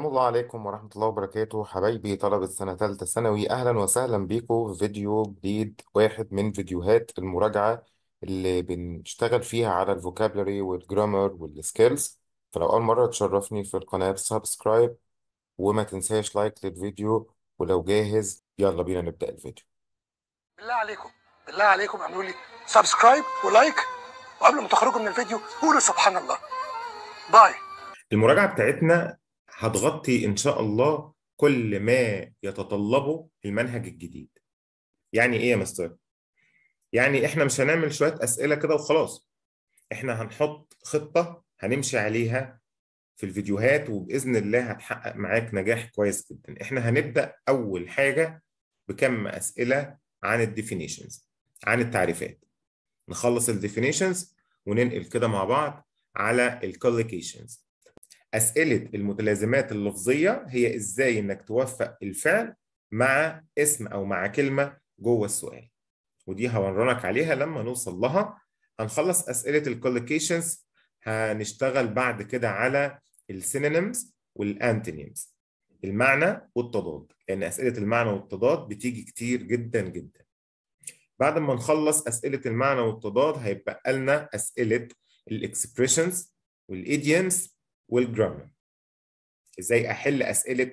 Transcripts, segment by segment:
السلام الله عليكم ورحمة الله وبركاته حبايبي طلبة سنة تالتة ثانوي أهلا وسهلا بيكم في فيديو جديد واحد من فيديوهات المراجعة اللي بنشتغل فيها على الفوكابلري والجرامر والسكيلز فلو أول مرة تشرفني في القناة سبسكرايب وما تنساش لايك للفيديو ولو جاهز يلا بينا نبدأ الفيديو بالله عليكم بالله عليكم اعملوا لي سبسكرايب ولايك وقبل ما تخرجوا من الفيديو قولوا سبحان الله باي المراجعة بتاعتنا هتغطي ان شاء الله كل ما يتطلبه المنهج الجديد يعني ايه يا مستر يعني احنا مش هنعمل شويه اسئله كده وخلاص احنا هنحط خطه هنمشي عليها في الفيديوهات وباذن الله هتحقق معاك نجاح كويس جدا احنا هنبدا اول حاجه بكم اسئله عن الديفينيشنز عن التعريفات نخلص الديفينيشنز وننقل كده مع بعض على الكوليكيشنز اسئله المتلازمات اللفظيه هي ازاي انك توفق الفعل مع اسم او مع كلمه جوه السؤال ودي هورنك عليها لما نوصل لها هنخلص اسئله الكولوكيشنز هنشتغل بعد كده على السينونيمز والانتونيمز المعنى والتضاد لان اسئله المعنى والتضاد بتيجي كتير جدا جدا بعد ما نخلص اسئله المعنى والتضاد هيبقى لنا اسئله الاكسبريشنز والايديمز والجرامر ازاي احل اسئله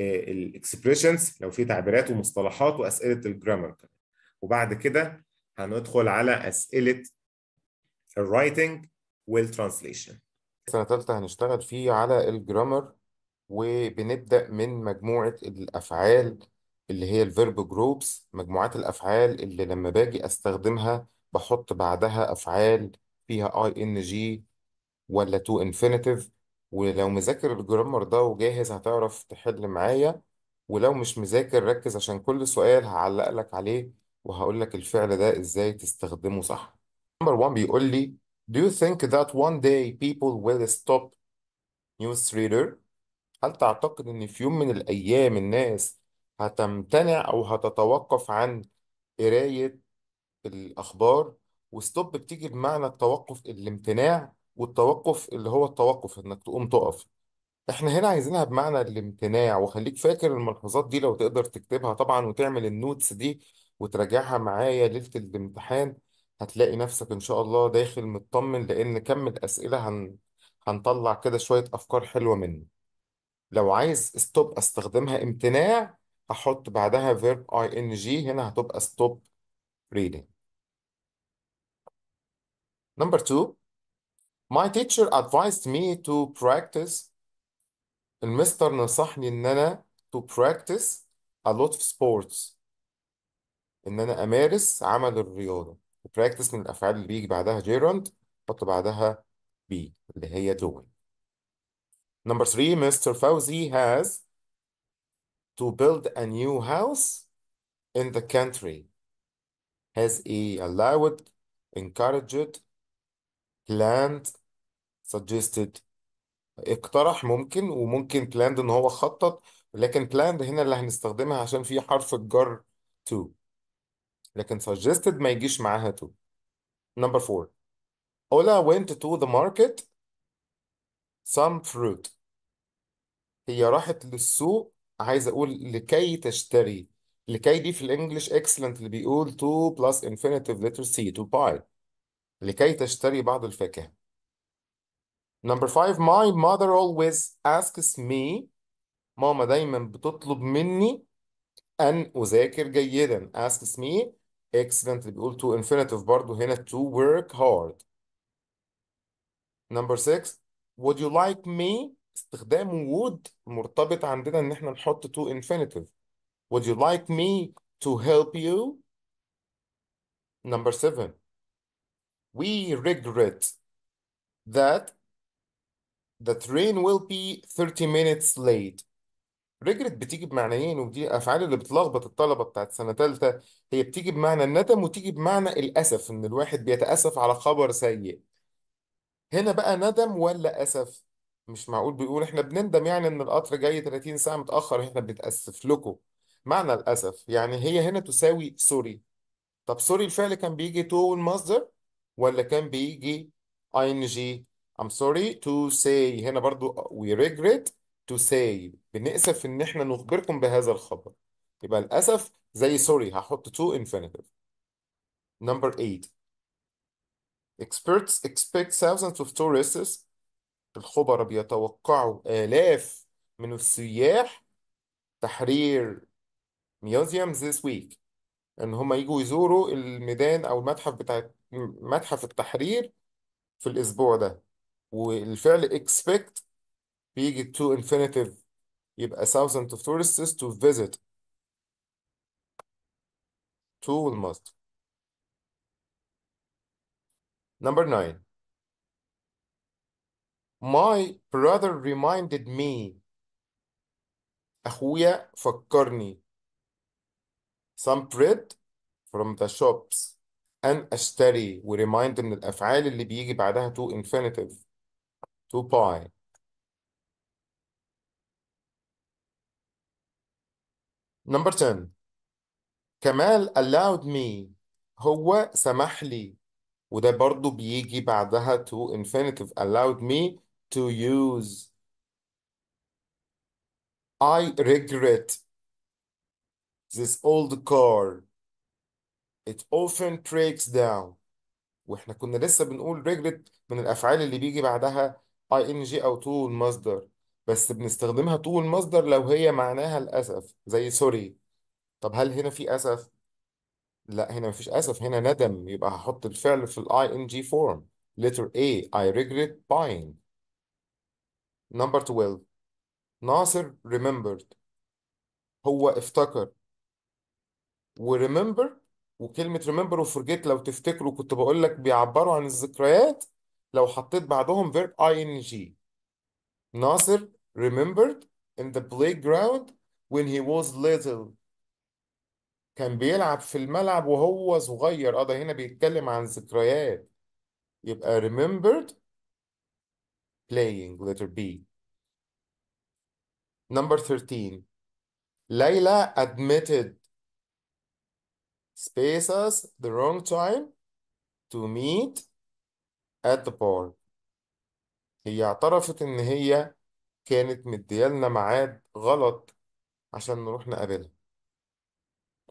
آه، الاكسبريشنز لو في تعبيرات ومصطلحات واسئله الجرامر وبعد كده هندخل على اسئله الرايتنج والترانسليشن سنه ثالثه هنشتغل فيه على الجرامر وبنبدا من مجموعه الافعال اللي هي الفيرب جروبس مجموعات الافعال اللي لما باجي استخدمها بحط بعدها افعال فيها اي ان جي ولا تو انفينيتيف ولو مذاكر الجرامر ده وجاهز هتعرف تحل معايا ولو مش مذاكر ركز عشان كل سؤال هعلق لك عليه وهقول لك الفعل ده ازاي تستخدمه صح نمبر 1 بيقول لي Do you think that one day people will stop newsreader؟ هل تعتقد ان في يوم من الايام الناس هتمتنع او هتتوقف عن قراية الاخبار وستوب بتيجي بمعنى التوقف الامتناع والتوقف اللي هو التوقف انك تقوم تقف احنا هنا عايزينها بمعنى الامتناع وخليك فاكر الملحوظات دي لو تقدر تكتبها طبعا وتعمل النوتس دي وتراجعها معايا ليلة الامتحان هتلاقي نفسك ان شاء الله داخل مطمن لان كم الاسئلة هن... هنطلع كده شوية افكار حلوة منه لو عايز ستوب استخدمها امتناع هحط بعدها فيرب اي ان جي هنا هتبقى ستوب ريدنج نمبر 2 My teacher advised me to practice المستر نصحني ان انا to practice a lot of sports ان انا امارس عمل to practice من الافعال اللي بيجي بعدها gerund حط بعدها be اللي هي doing number three Mr. Fauzi has to build a new house in the country has he allowed encouraged planned suggested اقترح ممكن وممكن planned ان هو خطط لكن planned هنا اللي هنستخدمها عشان في حرف الجر to لكن suggested ما يجيش معاها to number four Ola went to the market some fruit هي راحت للسوق عايز اقول لكي تشتري لكي دي في الانجليش اكسلنت اللي بيقول to plus infinitive letter C to buy لكي تشتري بعض الفاكهة Number five, my mother always asks me ماما دايما بتطلب مني أن أذاكر جيدا asks me excellent بيقول to infinitive برضو هنا to work hard number six would you like me استخدام would مرتبط عندنا إن احنا نحط to infinitive would you like me to help you number seven we regret that The train will be 30 minutes late. رجرت بتيجي بمعنيين ودي الافعال اللي بتلخبط الطلبه بتاعت سنه ثالثه هي بتيجي بمعنى الندم وتيجي بمعنى الاسف ان الواحد بيتاسف على خبر سيء هنا بقى ندم ولا اسف مش معقول بيقول احنا بنندم يعني ان القطر جاي 30 ساعه متاخر احنا بنتاسف لكم معنى الاسف يعني هي هنا تساوي سوري طب سوري الفعل كان بيجي تو المصدر ولا كان بيجي اي ان جي I'm sorry to say هنا برضو we regret to say بنأسف إن إحنا نخبركم بهذا الخبر يبقى للأسف زي sorry هحط to infinitive number eight experts expect thousands of tourists الخبراء بيتوقعوا آلاف من السياح تحرير ميوزيوم this week إن هم يجوا يزوروا الميدان أو المتحف بتاع متحف التحرير في الأسبوع ده والفعل expect بيجي to infinitive يبقى thousands of tourists to visit to must Number nine. My brother reminded me. أخويا فكرني. Some bread from the shops. أن أشتري وريمايند من الأفعال اللي بيجي بعدها to infinitive. two point number 10 كمال allowed me هو سمح لي وده برضو بيجي بعدها to infinitive allowed me to use I regret this old car it often breaks down واحنا كنا لسه بنقول regret من الافعال اللي بيجي بعدها اي ان جي او تو المصدر بس بنستخدمها تو المصدر لو هي معناها للاسف زي سوري طب هل هنا في اسف لا هنا مفيش اسف هنا ندم يبقى هحط الفعل في الاي ان جي فورم letter A I regret buying number 12 ناصر remembered هو افتكر remember وكلمة remember forget لو تفتكروا كنت بقول لك بيعبروا عن الذكريات لو حطيت بعدهم verb ing ناصر remembered in the playground when he was little كان بيلعب في الملعب وهو صغير اه ده هنا بيتكلم عن ذكريات يبقى remembered playing letter B number 13 ليلى admitted spaces the wrong time to meet at the bar هي اعترفت إن هي كانت مديالنا ميعاد غلط عشان نروح نقابلها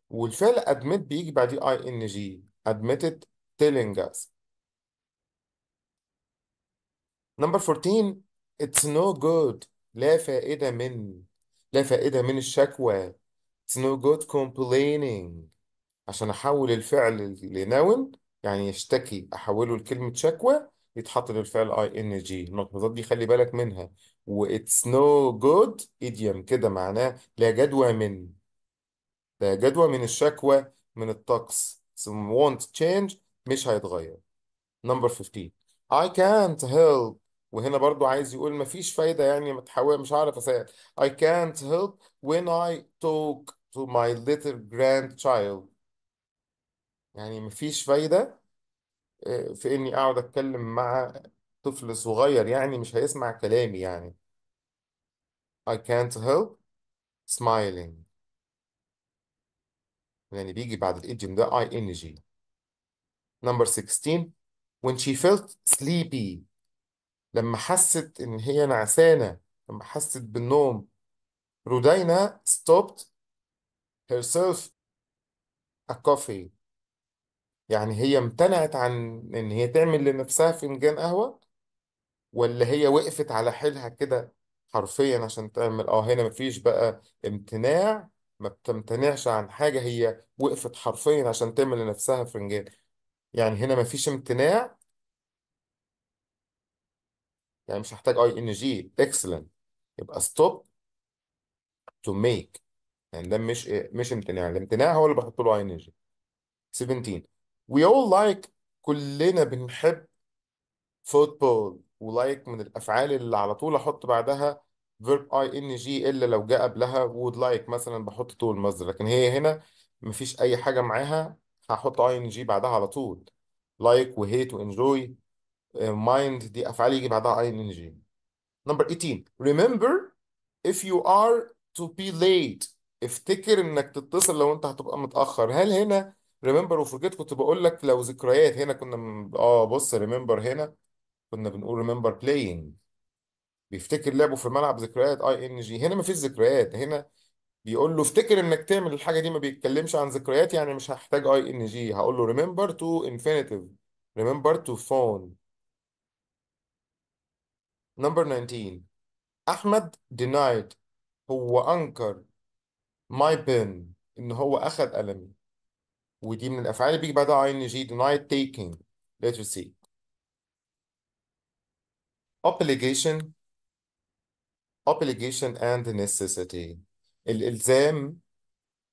والفعل admit بيجي بعديه ing admitted telling us number 14 it's no good لا فائدة من لا فائدة من الشكوى it's no good complaining عشان احول الفعل لنون يعني يشتكي احوله لكلمه شكوى يتحط للفعل اي ان جي النقطة دي خلي بالك منها واتس نو جود ايديوم كده معناه لا جدوى من لا جدوى من الشكوى من الطقس so won't change مش هيتغير نمبر 15 I can't help وهنا برضو عايز يقول ما فيش فايدة يعني ما تحاول مش عارف أسأل I can't help when I talk to my little grandchild يعني مفيش فايدة آه، في إني أقعد أتكلم مع طفل صغير يعني مش هيسمع كلامي يعني I can't help smiling يعني بيجي بعد الإيديوم ده energy number 16 when she felt sleepy لما حست إن هي نعسانة لما حست بالنوم رودينا stopped herself a coffee يعني هي امتنعت عن إن هي تعمل لنفسها فنجان قهوة ولا هي وقفت على حيلها كده حرفيا عشان تعمل اه هنا مفيش بقى امتناع ما بتمتنعش عن حاجة هي وقفت حرفيا عشان تعمل لنفسها فنجان يعني هنا مفيش امتناع يعني مش هحتاج اي ان جي اكسلنت يبقى ستوب تو ميك يعني ده مش مش امتناع الامتناع هو اللي بحط له اي ان جي 17 we all like كلنا بنحب football ولايك من الافعال اللي على طول احط بعدها verb اي ان جي الا لو جاء قبلها would like مثلا بحط طول المصدر لكن هي هنا مفيش اي حاجه معاها هحط اي ان جي بعدها على طول like وهيت وانجوي uh, mind دي افعال يجي بعدها اي ان جي نمبر 18 remember if you are to be late افتكر انك تتصل لو انت هتبقى متاخر هل هنا ريمبر وفورجيت كنت بقول لك لو ذكريات هنا كنا من... اه بص ريمبر هنا كنا بنقول ريمبر بلاينج بيفتكر لعبه في الملعب ذكريات اي ان جي هنا مفيش ذكريات هنا بيقول له افتكر انك تعمل الحاجه دي ما بيتكلمش عن ذكريات يعني مش هحتاج اي ان جي هقول له ريمبر تو انفينيتيف ريمبر تو فون نمبر 19 احمد denied هو انكر ماي بن ان هو اخذ قلمي ودي من الافعال اللي بيجي بعدها اي ان جي denied taking letter C obligation obligation and necessity الالزام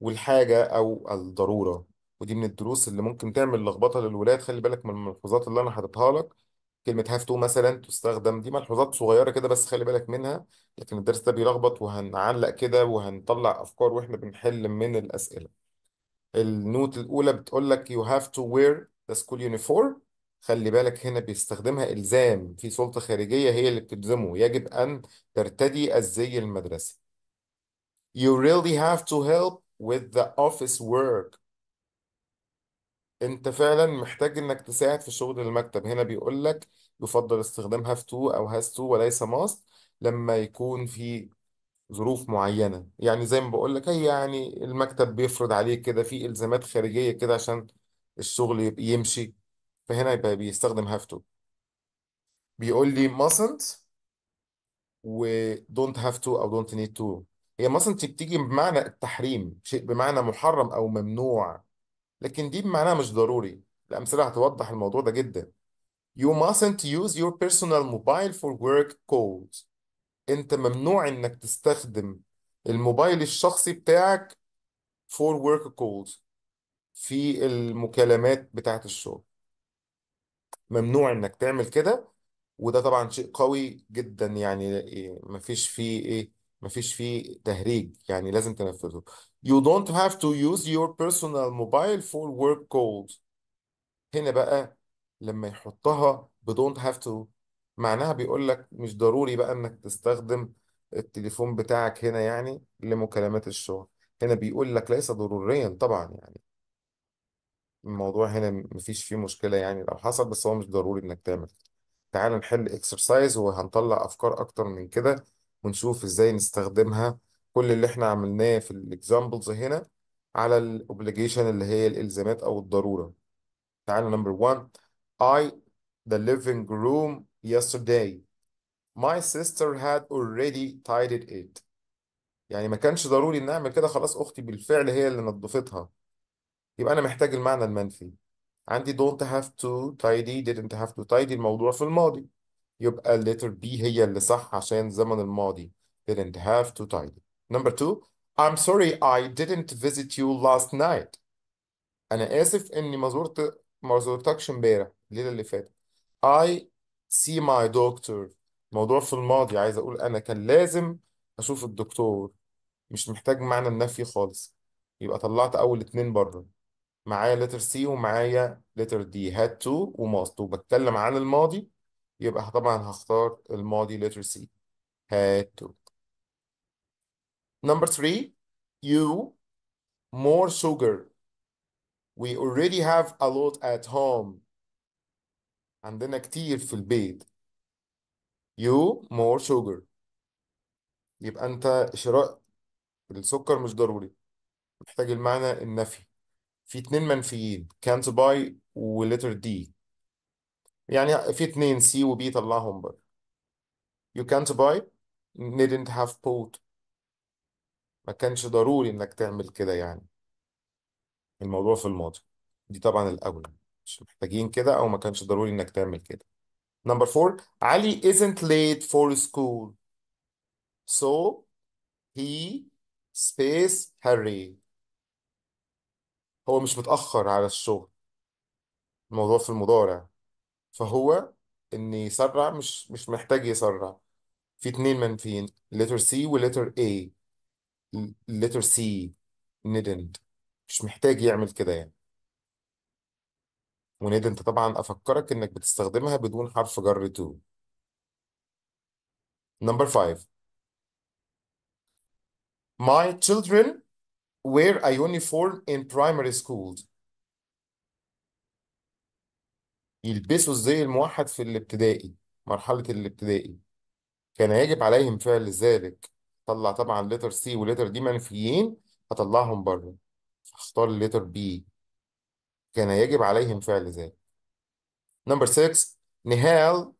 والحاجه او الضروره ودي من الدروس اللي ممكن تعمل لخبطه للولاد خلي بالك من الملحوظات اللي انا حاططها لك كلمه هاف تو مثلا تستخدم دي ملحوظات صغيره كده بس خلي بالك منها لكن الدرس ده بيلخبط وهنعلق كده وهنطلع افكار واحنا بنحل من الاسئله النوت الأولى بتقول لك you have to wear the school uniform خلي بالك هنا بيستخدمها إلزام في سلطة خارجية هي اللي بتلزمه يجب أن ترتدي الزي المدرسي You really have to help with the office work أنت فعلا محتاج إنك تساعد في شغل المكتب هنا بيقول لك يفضل استخدامها في to أو has to وليس must لما يكون في ظروف معينة يعني زي ما بقول لك هي يعني المكتب بيفرض عليك كده في إلزامات خارجية كده عشان الشغل يمشي فهنا يبقى بيستخدم have to بيقول لي mustn't و don't have to أو don't need to هي mustn't بتيجي بمعنى التحريم شيء بمعنى محرم أو ممنوع لكن دي بمعناها مش ضروري الأمثلة هتوضح الموضوع ده جدا You mustn't use your personal mobile for work calls انت ممنوع انك تستخدم الموبايل الشخصي بتاعك فور ورك كولز في المكالمات بتاعت الشغل ممنوع انك تعمل كده وده طبعا شيء قوي جدا يعني إيه، مفيش فيه ايه مفيش فيه تهريج يعني لازم تنفذه you don't have to use your personal mobile for work calls هنا بقى لما يحطها ب don't have to معناها بيقول لك مش ضروري بقى انك تستخدم التليفون بتاعك هنا يعني لمكالمات الشغل هنا بيقول لك ليس ضروريا طبعا يعني الموضوع هنا مفيش فيه مشكلة يعني لو حصل بس هو مش ضروري انك تعمل تعال نحل اكسرسايز وهنطلع افكار اكتر من كده ونشوف ازاي نستخدمها كل اللي احنا عملناه في الاكزامبلز هنا على الاوبليجيشن اللي هي الالزامات او الضرورة تعال نمبر 1 I the living room yesterday. My sister had already tidied it. يعني ما كانش ضروري ان اعمل كده خلاص اختي بالفعل هي اللي نظفتها. يبقى انا محتاج المعنى المنفي. عندي don't have to tidy didn't have to tidy الموضوع في الماضي. يبقى letter B هي اللي صح عشان زمن الماضي. didn't have to tidy. Number two, I'm sorry I didn't visit you last night. أنا آسف إني ما زرت ما زرتكش إمبارح الليلة اللي فاتت. I سي ماي دكتور موضوع في الماضي عايز اقول انا كان لازم اشوف الدكتور مش محتاج معنى النفي خالص يبقى طلعت اول اتنين بره معايا لتر سي ومعايا لتر دي هاد تو وماست وبتكلم عن الماضي يبقى طبعا هختار الماضي لتر سي هاد تو number 3 you more sugar we already have a lot at home عندنا كتير في البيت you more sugar يبقى انت شراء السكر مش ضروري محتاج المعنى النفي في اتنين منفيين can't buy و letter D يعني في اتنين C و B طلعهم بره you can't buy نيدنت have bought ما كانش ضروري انك تعمل كده يعني الموضوع في الماضي دي طبعا الاولى مش محتاجين كده او ما كانش ضروري انك تعمل كده نمبر 4 علي isn't late for school so he space hurry هو مش متأخر على الشغل الموضوع في المضارع فهو ان يسرع مش مش محتاج يسرع في اتنين منفيين letter C و letter A letter C needn't مش محتاج يعمل كده يعني وند انت طبعا افكرك انك بتستخدمها بدون حرف جر تو number 5 my children wear a uniform in primary schools يلبسوا الزي الموحد في الابتدائي مرحلة الابتدائي كان يجب عليهم فعل ذلك طلع طبعا لتر سي ولتر دي منفيين هطلعهم بره هختار لتر بي كان يجب عليهم فعل ذلك number 6 نهال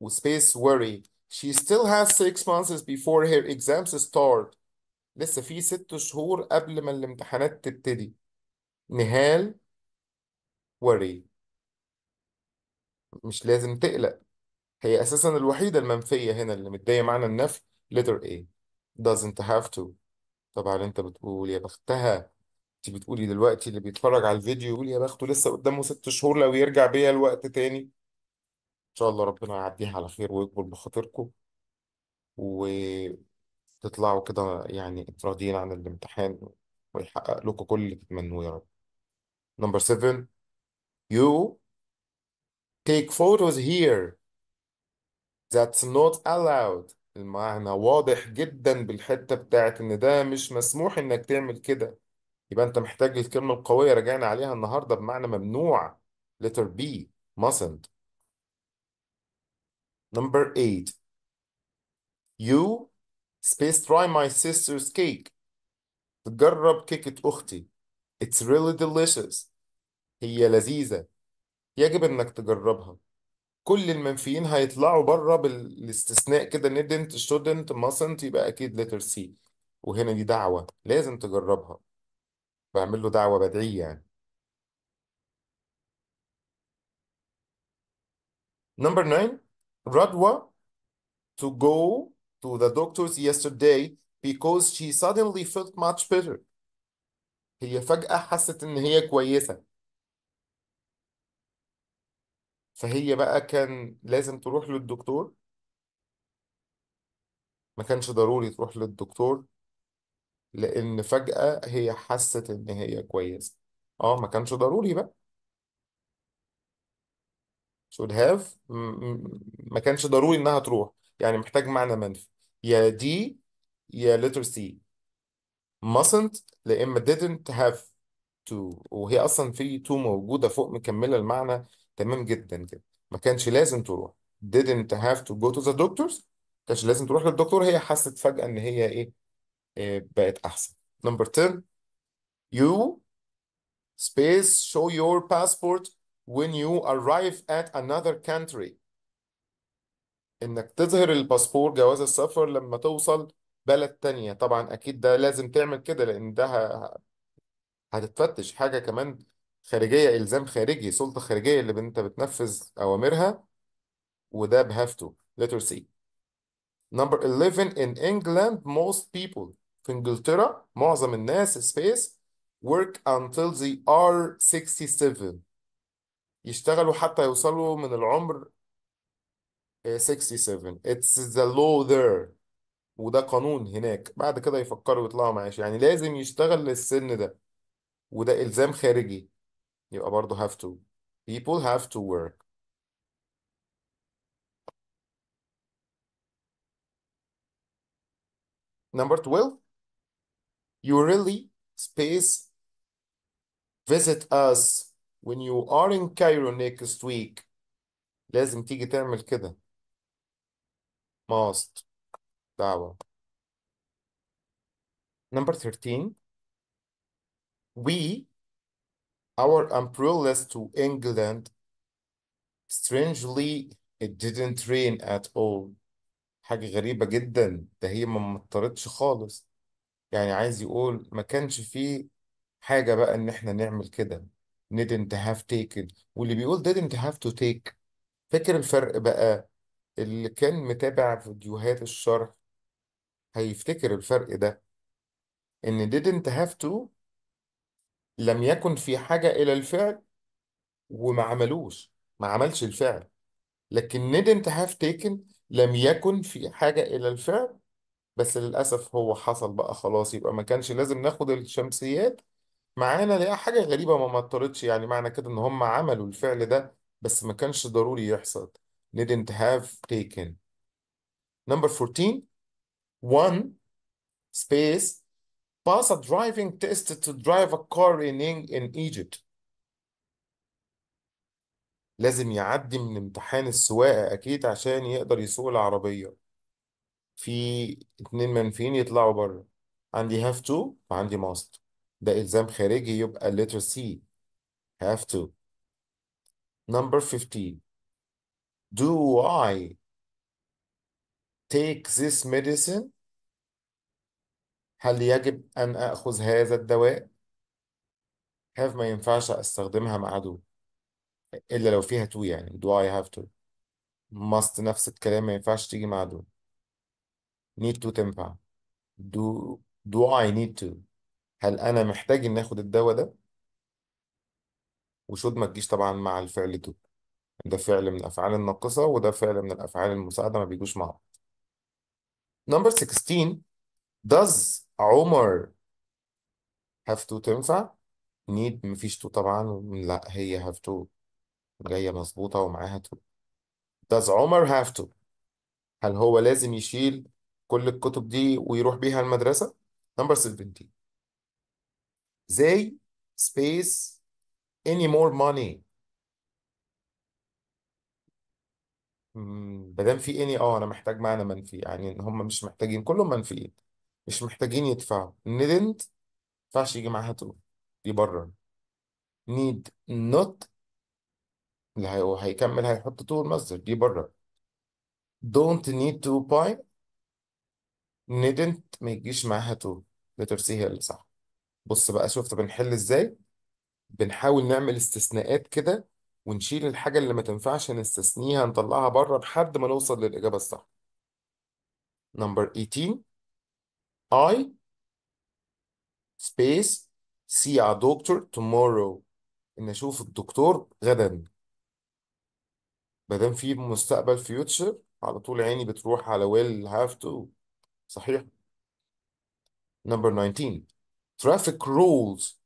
وسبيس worry she still has six months before her exams start لسه في ست شهور قبل ما الامتحانات تبتدي نهال وري مش لازم تقلق هي أساسا الوحيدة المنفية هنا اللي متضايقه معنى النفي letter A doesn't have to طبعا انت بتقول يا بختها انت بتقولي دلوقتي اللي بيتفرج على الفيديو يقول يا بخته لسه قدامه ست شهور لو يرجع بيا الوقت تاني ان شاء الله ربنا يعديها على خير ويكبر بخاطركم وتطلعوا كده يعني راضيين عن الامتحان ويحقق لكم كل اللي تتمنوه يا رب نمبر 7 you take photos here That's not allowed المعنى واضح جدا بالحتة بتاعت إن ده مش مسموح إنك تعمل كده يبقى انت محتاج الكلمه القويه رجعنا عليها النهارده بمعنى ممنوع letter B mustn't number 8 you space try my sister's cake تجرب كيكة أختي it's really delicious هي لذيذة يجب إنك تجربها كل المنفيين هيطلعوا بره بالاستثناء كده didn't shouldn't mustn't يبقى أكيد letter C وهنا دي دعوة لازم تجربها بعمل له دعوة بدعية يعني نمبر 9 رضوى to go to the doctors yesterday because she suddenly felt much better. هي فجأة حست إن هي كويسة. فهي بقى كان لازم تروح للدكتور. ما كانش ضروري تروح للدكتور لأن فجأة هي حست إن هي كويسة اه ما كانش ضروري بقى should have ما كانش ضروري إنها تروح يعني محتاج معنى منفي يا دي يا letter C mustn't لا إما didn't have to وهي أصلا في to موجودة فوق مكملة المعنى تمام جدا كده ما كانش لازم تروح didn't have to go to the doctors ما كانش لازم تروح للدكتور هي حست فجأة إن هي إيه بقت احسن نمبر 10 you space show your passport when you arrive at another country انك تظهر الباسبور جواز السفر لما توصل بلد تانية طبعا اكيد ده لازم تعمل كده لان ده هتتفتش حاجة كمان خارجية الزام خارجي سلطة خارجية اللي انت بتنفذ اوامرها وده بهافته letter C number 11 in England most people في انجلترا معظم الناس سبيس work until they are 67 يشتغلوا حتى يوصلوا من العمر 67 آه، it's the law there وده قانون هناك بعد كده يفكروا يطلعوا معاش يعني لازم يشتغل للسن ده وده إلزام خارجي يبقى برضه have to people have to work number 12 you really space visit us when you are in Cairo next week لازم تيجي تعمل كده must دعوة number 13 we our umbrellas to England strangely it didn't rain at all حاجة غريبة جدا ده هي ما مطرتش خالص يعني عايز يقول ما كانش فيه حاجة بقى إن إحنا نعمل كده didn't have taken واللي بيقول didn't have to take فاكر الفرق بقى اللي كان متابع فيديوهات الشرح هيفتكر الفرق ده إن didn't have to لم يكن في حاجة إلى الفعل وما عملوش ما عملش الفعل لكن didn't have taken لم يكن في حاجة إلى الفعل بس للأسف هو حصل بقى خلاص يبقى ما كانش لازم ناخد الشمسيات معانا لقى حاجة غريبة ما مطرتش يعني معنى كده إن هم عملوا الفعل ده بس ما كانش ضروري يحصل didn't have taken number 14 one space pass a driving test to drive a car in in Egypt لازم يعدي من امتحان السواقة أكيد عشان يقدر يسوق العربية في اتنين منفيين يطلعوا بره عندي have to وعندي must ده إلزام خارجي يبقى letter C have to number 15 do I take this medicine هل يجب أن أخذ هذا الدواء have ما ينفعش أستخدمها مع do إلا لو فيها to يعني do I have to must نفس الكلام ما ينفعش تيجي مع do need to تنفع do do I need to هل أنا محتاج إن آخد الدواء ده وشود ما تجيش طبعا مع الفعل to ده فعل من الأفعال الناقصة وده فعل من الأفعال المساعدة ما بيجوش مع بعض number 16 does عمر have to تنفع need مفيش تو طبعا لا هي have to جاية مظبوطة ومعاها تو does عمر have to هل هو لازم يشيل كل الكتب دي ويروح بيها المدرسة نمبر 17 زي space any more money hmm. دام في اني اه انا محتاج معنى منفي يعني ان هم مش محتاجين كلهم منفيين مش محتاجين يدفعوا needn't ينفعش يجي معاها تو يبرر need not اللي هيكمل هيحط تو المصدر يبرر don't need to buy ندنت ما يجيش معاها تو بترسيها هي اللي صح بص بقى شفت بنحل ازاي بنحاول نعمل استثناءات كده ونشيل الحاجة اللي ما تنفعش نستثنيها نطلعها بره لحد ما نوصل للإجابة الصح نمبر 18 I space see a doctor tomorrow إن أشوف الدكتور غدا ما دام في مستقبل فيوتشر على طول عيني بتروح على will have to صحيح نمبر 19 ترافيك رولز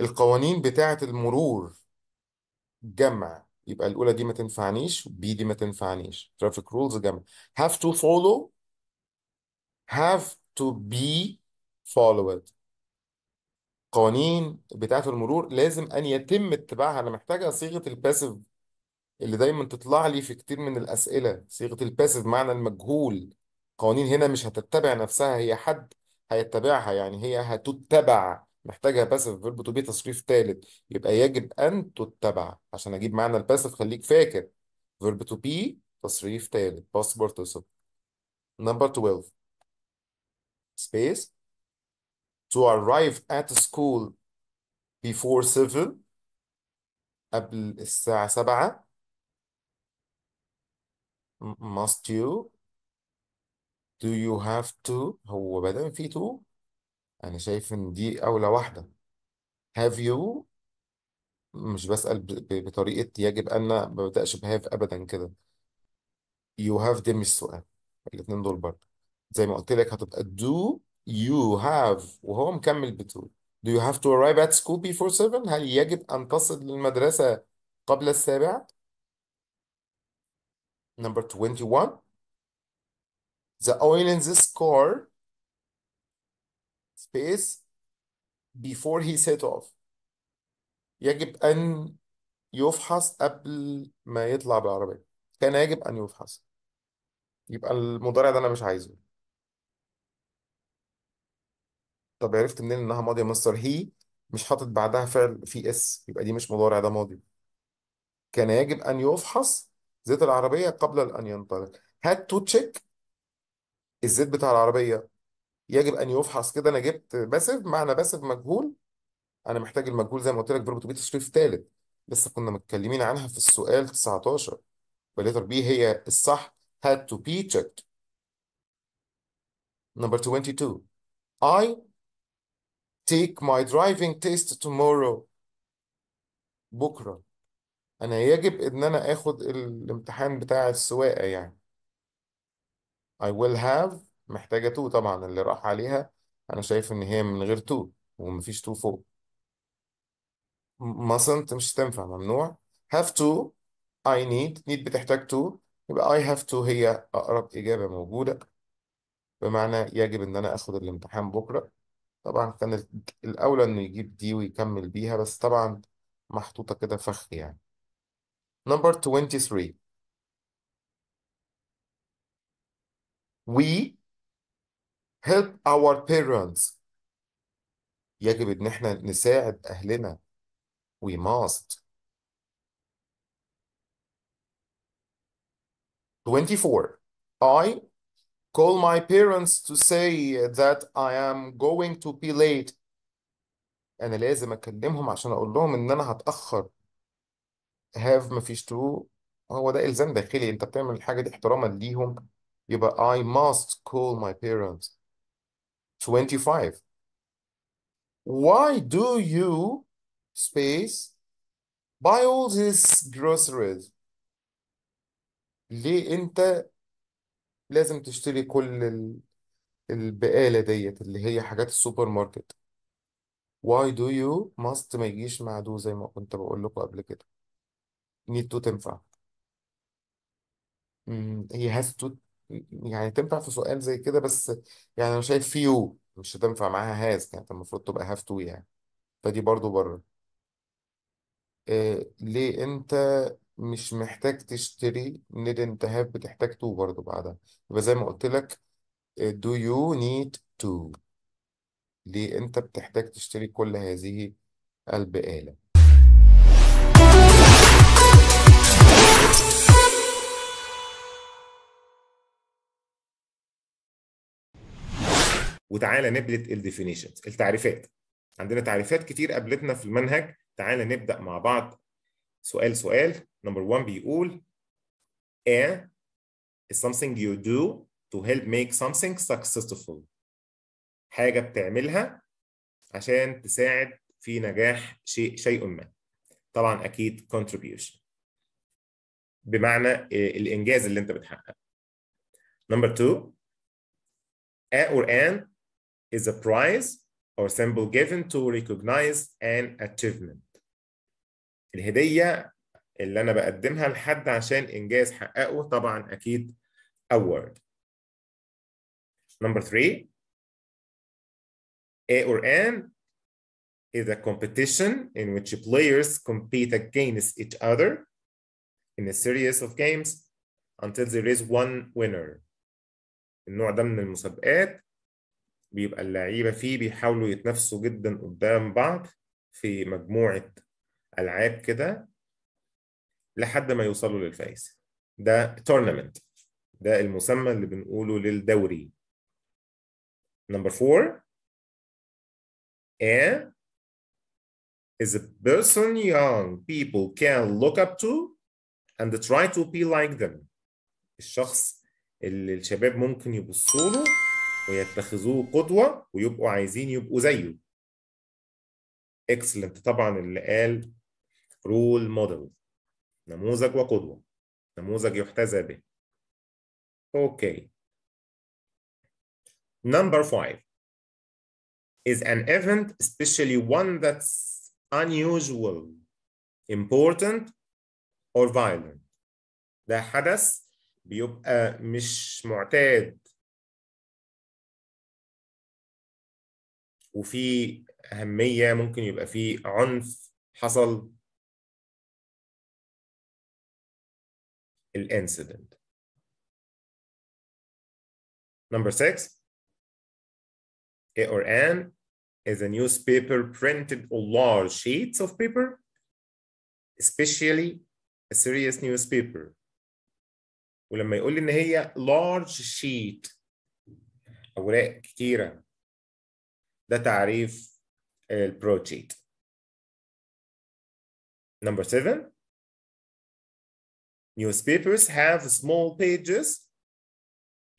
القوانين بتاعة المرور جمع يبقى الأولى دي ما تنفعنيش بي دي ما تنفعنيش ترافيك رولز جمع have to follow have to be followed قوانين بتاعة المرور لازم أن يتم اتباعها أنا محتاجة صيغة الباسيف اللي دايما تطلع لي في كتير من الأسئلة صيغة الباسيف معنى المجهول قوانين هنا مش هتتبع نفسها هي حد هيتبعها يعني هي هتتبع محتاجها باسف فيرب تو بي تصريف ثالث يبقى يجب أن تتبع عشان أجيب معنى الباسف خليك فاكر فيرب تو بي تصريف ثالث past participle number 12 space to arrive at school before 7 قبل الساعة 7 must you Do you have to هو بدل في to أنا شايف إن دي أولى واحدة have you مش بسأل بطريقة يجب أن ما ببدأش بهاف أبدا كده you have دي مش سؤال الاتنين دول برضه زي ما قلت لك هتبقى do you have وهو مكمل بتو do you have to arrive at school before 7 هل يجب أن تصل للمدرسة قبل السابعة number 21 The oil in this car space before he set off يجب أن يفحص قبل ما يطلع بالعربية كان يجب أن يفحص يبقى المضارع ده أنا مش عايزه طب عرفت منين إنها ماضية مستر هي مش حاطط بعدها فعل في اس يبقى دي مش مضارع ده ماضي كان يجب أن يفحص زيت العربية قبل أن ينطلق had to check الزيت بتاع العربية يجب أن يفحص كده أنا جبت باسف معنى باسف مجهول أنا محتاج المجهول زي ما قلت لك ضربة بي تصريف ثالث لسه كنا متكلمين عنها في السؤال 19 والليتر بي هي الصح had to be checked number 22 I take my driving test tomorrow بكرة أنا يجب إن أنا آخد الامتحان بتاع السواقة يعني I will have محتاجة to طبعا اللي راح عليها أنا شايف إن هي من غير to ومفيش to فوق mustn't مش تنفع ممنوع have to I need need بتحتاج to يبقى I have to هي أقرب إجابة موجودة بمعنى يجب إن أنا آخد الامتحان بكرة طبعا كان الأولى إنه يجيب دي ويكمل بيها بس طبعا محطوطة كده فخ يعني number 23 we help our parents يجب ان احنا نساعد اهلنا we must 24 I call my parents to say that I am going to be late انا لازم اكلمهم عشان اقول لهم ان انا هتاخر have مفيش to هو ده الزام داخلي انت بتعمل الحاجه دي احتراما ليهم Yeah, but I must call my parents. 25. Why do you space buy all these groceries? ليه انت لازم تشتري كل ال- البقالة ديت اللي هي حاجات السوبر ماركت why do you must ما يجيش مع do زي ما كنت بقول لكم قبل كده need to تنفع مم، هي has to يعني تنفع في سؤال زي كده بس يعني انا شايف فيو مش هتنفع معاها هاز كانت يعني المفروض تبقى هاف تو يعني فدي برضو بره إيه ليه انت مش محتاج تشتري need انت هاف بتحتاج تو برضو بعدها يبقى زي ما قلت لك آه، do you need to ليه انت بتحتاج تشتري كل هذه البقالة وتعالى نبلت الديفينيشنز التعريفات عندنا تعريفات كتير قابلتنا في المنهج تعالى نبدا مع بعض سؤال سؤال نمبر 1 بيقول A is something you do to help make something successful حاجة بتعملها عشان تساعد في نجاح شيء شيء ما طبعا أكيد contribution بمعنى آه، الإنجاز اللي أنت بتحققه number 2 A or an is a prize or symbol given to recognize an achievement. الهدية اللي أنا بقدمها لحد عشان إنجاز حققه طبعا أكيد award. Number three, A or N is a competition in which players compete against each other in a series of games until there is one winner. النوع ده من المسابقات بيبقى اللعيبه فيه بيحاولوا يتنافسوا جدا قدام بعض في مجموعه العاب كده لحد ما يوصلوا للفايز ده تورنمنت ده المسمى اللي بنقوله للدوري نمبر 4 A is a person young people can look up to and try to be like them الشخص اللي الشباب ممكن يبصوا له ويتخذوه قدوة ويبقوا عايزين يبقوا زيه اكسلنت طبعا اللي قال رول موديل نموذج وقدوة نموذج يحتذى به اوكي Number five is an event, especially one that's unusual, important, or violent. ده حدث بيبقى مش معتاد وفي أهمية ممكن يبقى في عنف حصل الانسيدنت Number six, a or N is a newspaper printed on large sheets of paper, especially a serious newspaper. ولما يقول لي ان هي large sheet اوراق كتيره لتعريف البروتيد Number seven, newspapers have small pages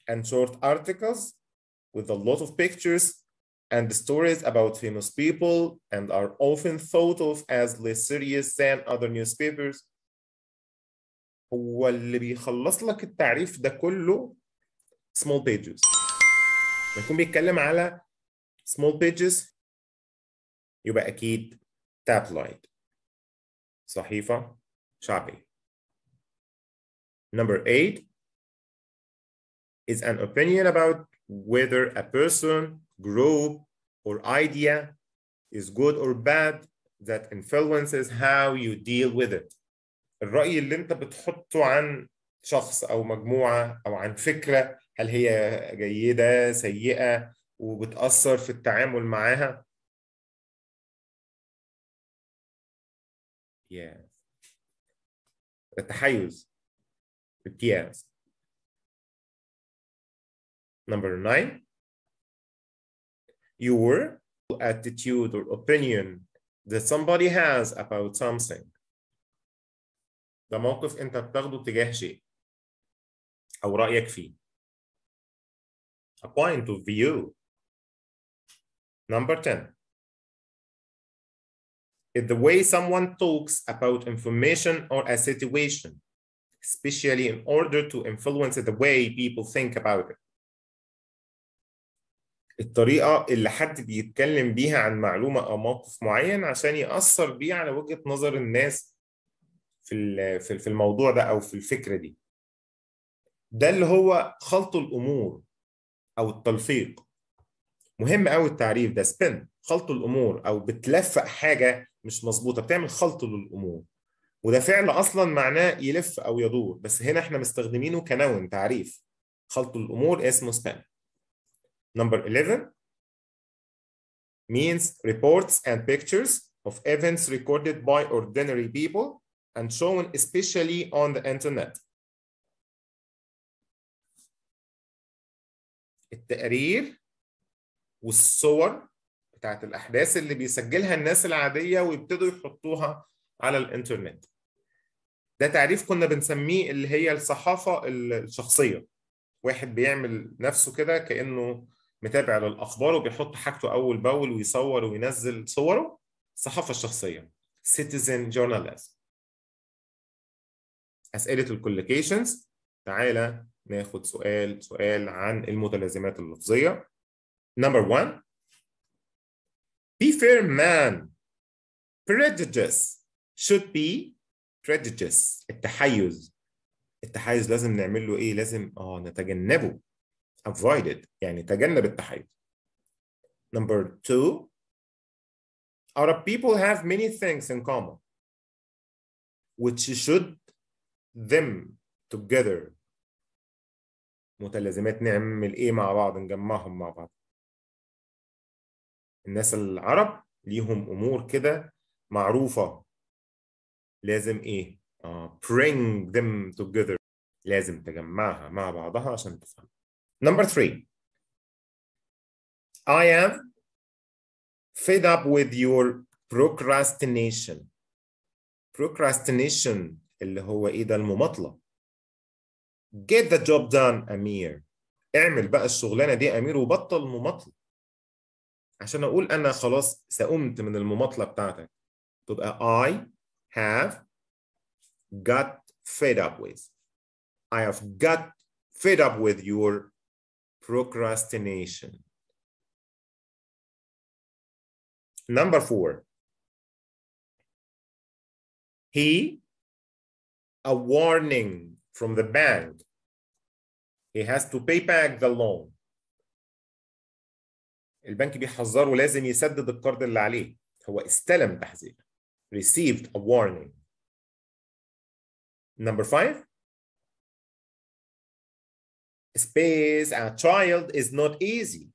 and short articles with a lot of pictures and stories about famous people and are often thought of as less serious than other newspapers. هو اللي بيخلص لك التعريف ده كله small pages. بيكون بيتكلم على small pages يبقى أكيد tabloid صحيفة شعبية Number eight is an opinion about whether a person, group, or idea is good or bad that influences how you deal with it. الرأي اللي انت بتحطه عن شخص أو مجموعة أو عن فكرة هل هي جيدة سيئة وبتأثر في التعامل معاها yeah. التحيز امتياز number nine your attitude or opinion that somebody has about something ده موقف انت بتاخده تجاه شيء او رايك فيه a point of view Number 10. If the way someone talks about information or a situation, especially in order to influence the way people think about it. الطريقة اللي حد بيتكلم بيها عن معلومة أو موقف معين عشان يأثر بيه على وجهة نظر الناس في في الموضوع ده أو في الفكرة دي. ده اللي هو خلط الأمور أو التلفيق. مهم قوي التعريف ده سبين خلط الامور او بتلفق حاجه مش مظبوطه بتعمل خلط للامور وده فعل اصلا معناه يلف او يدور بس هنا احنا مستخدمينه كنون تعريف خلط الامور اسمه سبين نمبر 11 means reports and pictures of events recorded by ordinary people and shown especially on the internet التقرير والصور بتاعت الاحداث اللي بيسجلها الناس العاديه ويبتدوا يحطوها على الانترنت ده تعريف كنا بنسميه اللي هي الصحافه الشخصيه واحد بيعمل نفسه كده كانه متابع للاخبار وبيحط حاجته اول باول ويصور وينزل صوره الصحافه الشخصيه citizen journalism اسئله الكوليكيشنز تعالى ناخد سؤال سؤال عن المتلازمات اللفظيه Number one, be fair man. Prejudice should be prejudice التحيز التحيز لازم نعمل له ايه؟ لازم اه نتجنبه avoid it يعني تجنب التحيز. Number two, our people have many things in common which should them together متلازمات نعمل ايه مع بعض نجمعهم مع بعض الناس العرب ليهم امور كده معروفه لازم ايه uh, bring them together لازم تجمعها مع بعضها عشان تفهم number three I am fed up with your procrastination procrastination اللي هو ايه ده المماطله get the job done امير اعمل بقى الشغلانه دي امير وبطل مماطله عشان اقول انا خلاص سئمت من المماطله بتاعتك تبقى I have got fed up with I have got fed up with your procrastination Number four. He, a warning from the bank. He has to pay back the loan. البنك بيحذره لازم يسدد القرض اللي عليه هو استلم تحذير received a warning number five space a child is not easy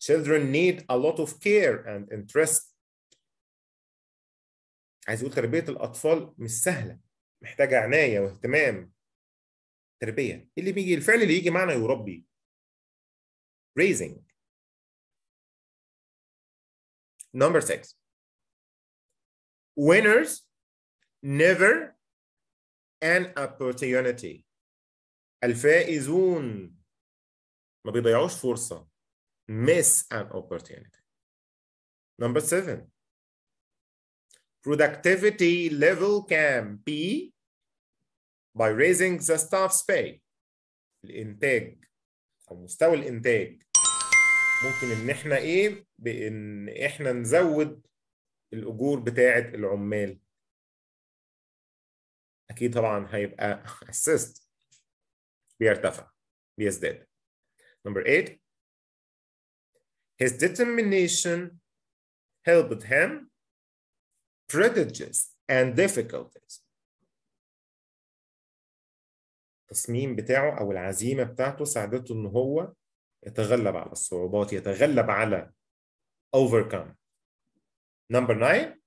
children need a lot of care and interest عايز يقول تربية الأطفال مش سهلة محتاجة عناية واهتمام تربية اللي بيجي الفعل اللي يجي معنا يربي raising Number six, winners never an opportunity. الفائزون ما بيضيعوش فرصة miss an opportunity. Number seven, productivity level can be by raising the staff's pay. الإنتاج أو مستوى الإنتاج ممكن ان احنا ايه بان احنا نزود الاجور بتاعه العمال اكيد طبعا هيبقى assist بيرتفع بيزداد number 8 his determination helped him prodigies and difficulties التصميم بتاعه او العزيمه بتاعته ساعدته ان هو يتغلب على الصعوبات يتغلب على overcome number nine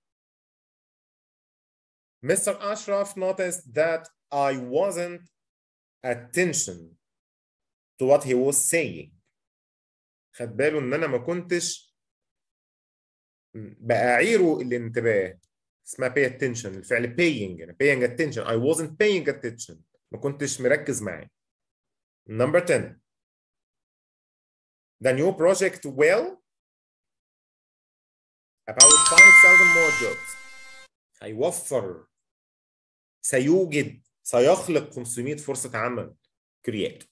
Mr. Ashraf noticed that I wasn't attention to what he was saying خد باله ان انا ما كنتش بأعيره الانتباه اسمها pay attention الفعل paying يعني paying attention I wasn't paying attention ما كنتش مركز معي number 10 The new project will about 5,000 more jobs هيوفر سيوجد سيخلق 500 فرصة عمل create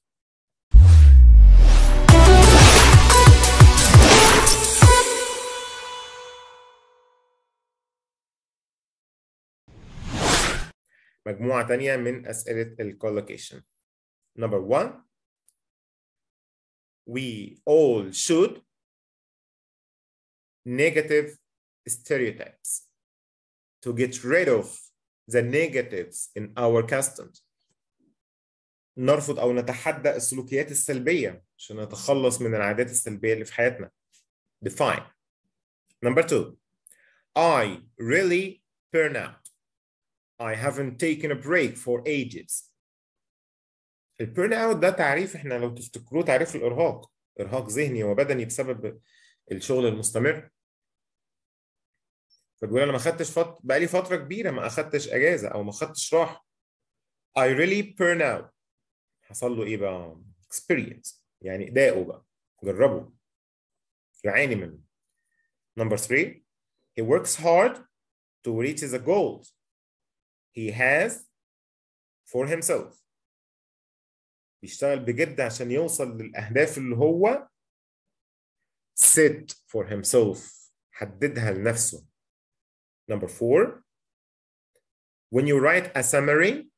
مجموعة تانية من أسئلة الكولوكيشن. Number one, we all should negative stereotypes to get rid of the negatives in our customs نرفض او نتحدى السلوكيات السلبيه عشان نتخلص من العادات السلبيه اللي في حياتنا define number two I really burn out I haven't taken a break for ages البيرن اوت ده تعريف احنا لو تفتكروه تعريف الارهاق ارهاق ذهني وبدني بسبب الشغل المستمر فبيقول انا ما خدتش فت... بقى لي فتره كبيره ما اخدتش اجازه او ما خدتش راحه I really burn out حصل له ايه بقى experience يعني ضاقه بقى جربه يعاني منه number three he works hard to reach his goals he has for himself بيشتغل بجد عشان يوصل للاهداف اللي هو set for himself حددها لنفسه number four when you write a summary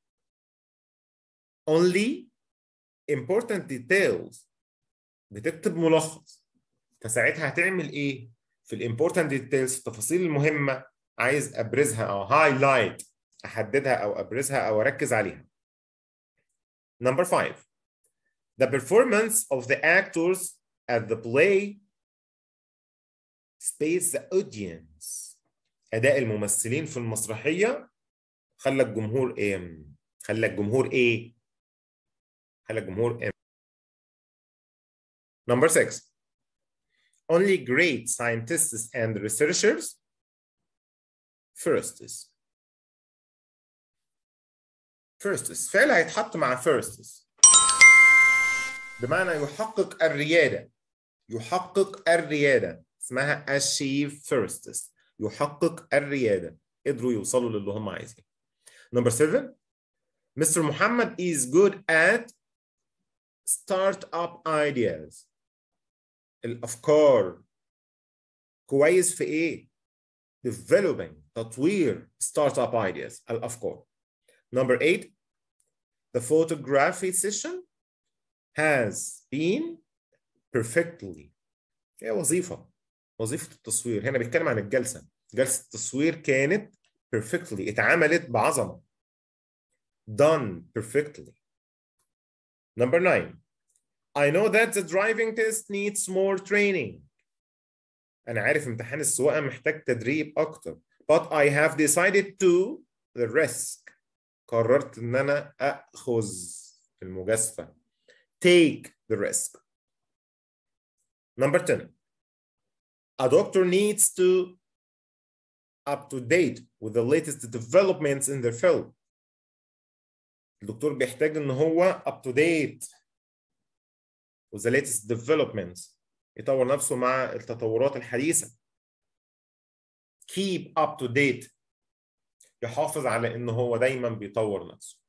only important details بتكتب ملخص فساعتها هتعمل ايه في الامبورتنت ديتيلز التفاصيل المهمه عايز ابرزها او هايلايت احددها او ابرزها او اركز عليها نمبر 5 the performance of the actors at the play space the audience اداء الممثلين في المسرحية خلى الجمهور إيه خلى الجمهور ايه خلى الجمهور إيه. number 6 only great scientists and researchers firsts firsts فعل هيتحط مع firsts بمعنى يحقق الريادة يحقق الريادة اسمها achieve first يحقق الريادة قدروا يوصلوا للي هم عايزين نمبر 7 مستر محمد is good at start up ideas الأفكار كويس في إيه؟ developing تطوير start up ideas الأفكار نمبر 8 the photography session has been perfectly هي وظيفة وظيفة التصوير هنا بيتكلم عن الجلسة جلسة التصوير كانت perfectly اتعملت بعظمة done perfectly number nine I know that the driving test needs more training أنا عارف امتحان السواقة محتاج تدريب أكتر but I have decided to the risk قررت إن أنا أخذ المجازفة take the risk. Number 10, a doctor needs to up to date with the latest developments in their field. الدكتور بيحتاج ان هو up to date with the latest developments يطور نفسه مع التطورات الحديثة. Keep up to date يحافظ على ان هو دايما بيطور نفسه.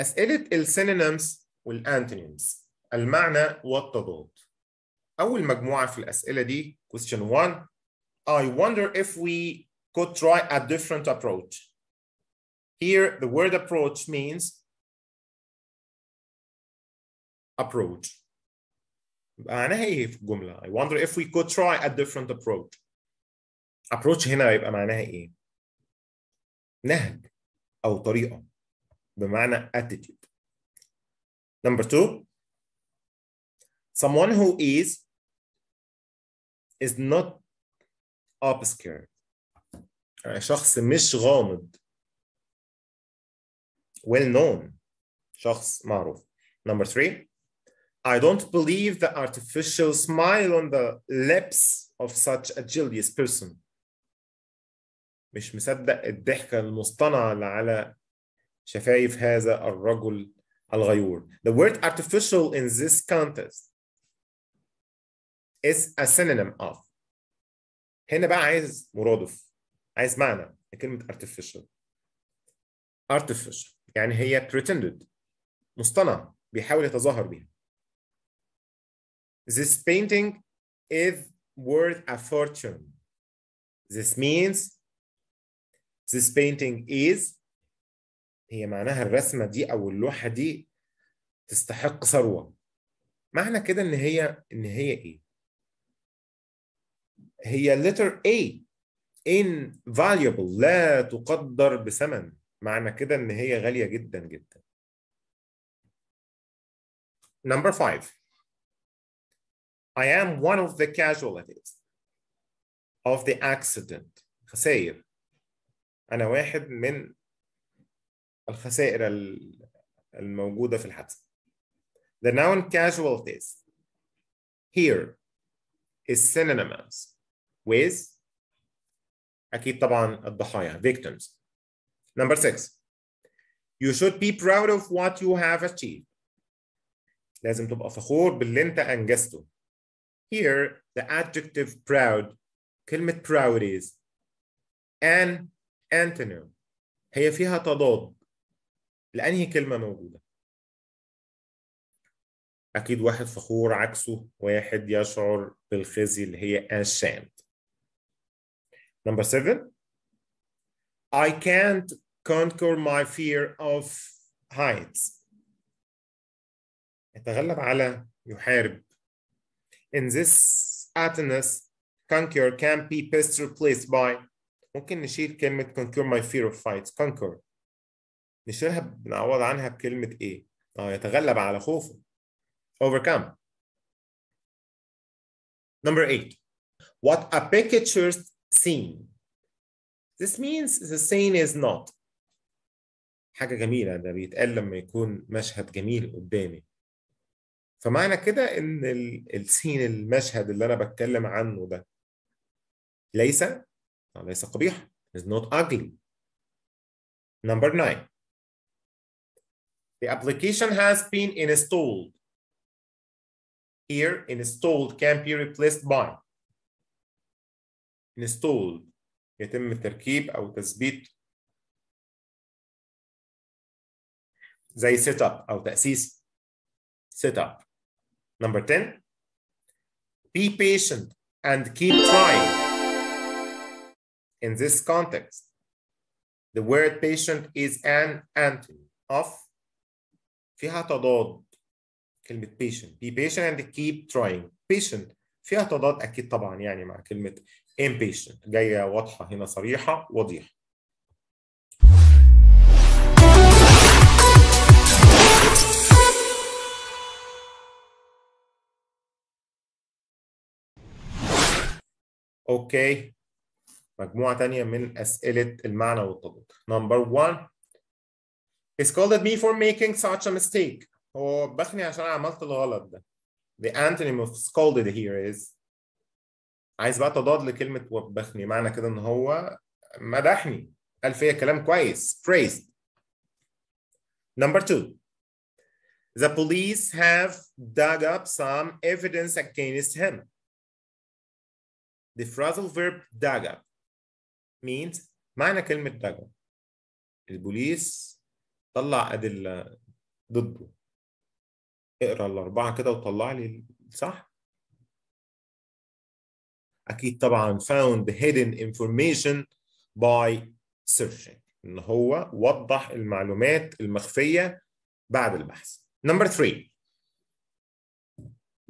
أسئلة السينونيمز والأنتونيمز المعنى والتضاد أول مجموعة في الأسئلة دي question 1 I wonder if we could try a different approach Here the word approach means approach معناها ايه في الجمله I wonder if we could try a different approach approach هنا يبقى معناها ايه نهج او طريقه بمعنى attitude. Number two, someone who is is not obscure. شخص مش غامض. Well known. شخص معروف. Number three, I don't believe the artificial smile on the lips of such a jealous person. مش مصدق الضحكة المصطنعة اللي على شفايف هذا الرجل الغيور. The word artificial in this context is a synonym of. هنا بقى عايز مرادف، عايز معنى لكلمة artificial. artificial يعني هي pretended مصطنع بيحاول يتظاهر بيها. This painting is worth a fortune. This means this painting is هي معناها الرسمه دي او اللوحه دي تستحق ثروه معنى كده ان هي ان هي ايه هي letter A in valuable لا تقدر بثمن معنى كده ان هي غاليه جدا جدا number five I am one of the casualties of the accident خسائر أنا واحد من الخسائر الموجودة في الحادثة. The noun casualties here is synonymous with أكيد طبعا الضحايا victims. Number six, you should be proud of what you have achieved. لازم تبقى فخور باللي أنت أنجزته. Here the adjective proud كلمة proud is an antonym هي فيها تضاد لأنهي كلمة موجودة أكيد واحد فخور عكسه واحد يشعر بالخزي اللي هي ashamed number seven I can't conquer my fear of heights يتغلب على يحارب in this ateness conquer can be best replaced by ممكن نشيل كلمة conquer my fear of heights conquer نشيلها بنعوض عنها بكلمة إيه؟ أه يتغلب على خوفه overcome Number eight, what a picture scene. This means the scene is not. حاجة جميلة ده بيتقال لما يكون مشهد جميل قدامي. فمعنى كده إن السين المشهد اللي أنا بتكلم عنه ده ليس آه، ليس قبيح is not ugly. Number nine, The application has been installed. Here, installed can be replaced by installed. يتم التركيب أو تثبيت زي set up أو تأسيس set up. Number 10. Be patient and keep trying. In this context, the word patient is an antonym of فيها تضاد كلمه patient be patient and keep trying patient فيها تضاد اكيد طبعا يعني مع كلمه impatient جايه واضحه هنا صريحه وضيحه اوكي مجموعه تانية من اسئله المعنى والتضاد نمبر 1 He scolded me for making such a mistake. هو بخني عشان عملت الغلط ده. The antonym of scolded here is عايز بقى تضاد لكلمة وبخني معنى كده إن هو مدحني قال فيا كلام كويس praised. Number two The police have dug up some evidence against him. The phrasal verb dug up means معنى كلمة dug up. البوليس طلع أدلة ضده اقرا الأربعة كده وطلع لي صح أكيد طبعا found hidden information by searching إن هو وضح المعلومات المخفية بعد البحث number three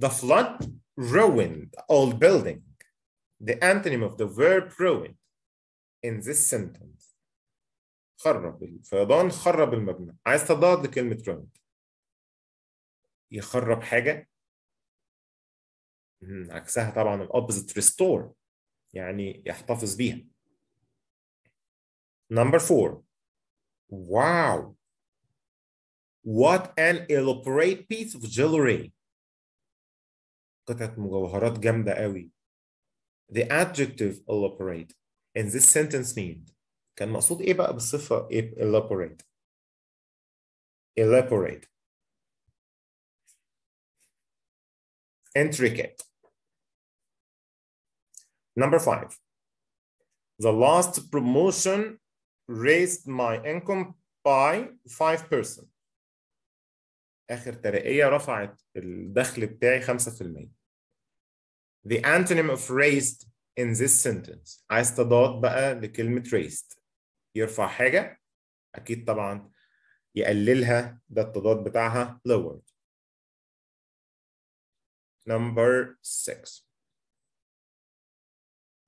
the flood ruined old building the antonym of the verb ruined in this sentence خرب الفيضان خرب المبنى عايز تضاد لكلمه راند يخرب حاجه عكسها طبعا الاوبزيت ريستور يعني يحتفظ بيها نمبر 4 واو What an elaborate piece of jewelry. قطعة مجوهرات جامدة قوي. The adjective elaborate in this sentence means كان مقصود ايه بقى بالصفه إيه elaborate elaborate intricate number 5 the last promotion raised my income by 5% اخر ترقيه رفعت الدخل بتاعي 5% the antonym of raised in this sentence عايز تضاد بقى لكلمه raised يرفع حاجه اكيد طبعا يقللها ده التضاد بتاعها lowered number six